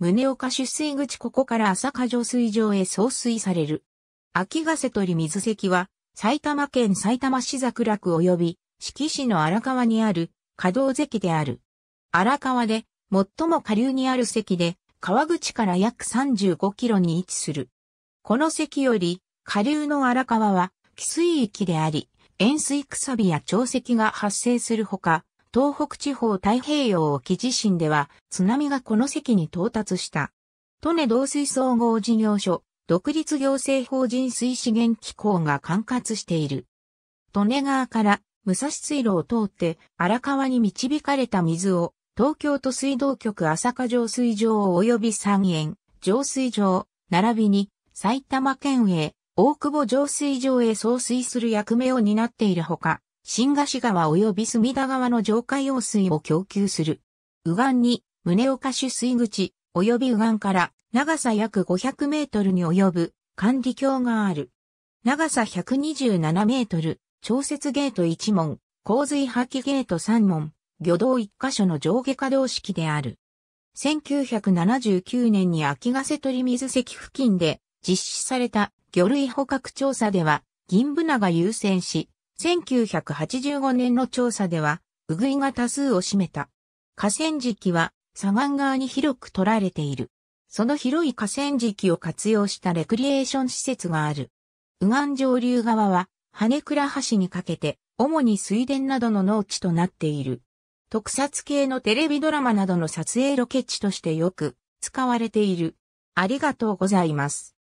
胸岡出水口ここから浅香浄水場へ送水される。秋ヶ瀬取水石は、埼玉県埼玉市桜区及び、四季市の荒川にある、稼働石である。荒川で、最も下流にある石で、川口から約35キロに位置する。この石より、下流の荒川は、汽水域であり、塩水くさびや潮石が発生するほか、東北地方太平洋沖地震では津波がこの席に到達した。利根同水総合事業所、独立行政法人水資源機構が管轄している。利根川から武蔵水路を通って荒川に導かれた水を東京都水道局浅香浄水場及び三園、浄水場、並びに埼玉県営、大久保浄水場へ送水する役目を担っているほか、新菓子川及び隅田川の浄化用水を供給する。右岸に、宗岡取水口、及び右岸から、長さ約500メートルに及ぶ、管理橋がある。長さ127メートル、調節ゲート1門、洪水破棄ゲート3門、魚道1箇所の上下可動式である。1979年に秋ヶ瀬取水石付近で実施された魚類捕獲調査では、銀ブナが優先し、1985年の調査では、ウグイが多数を占めた。河川敷は、左岸側に広く取られている。その広い河川敷を活用したレクリエーション施設がある。右岸上流側は、羽倉橋にかけて、主に水田などの農地となっている。特撮系のテレビドラマなどの撮影ロケ地としてよく使われている。ありがとうございます。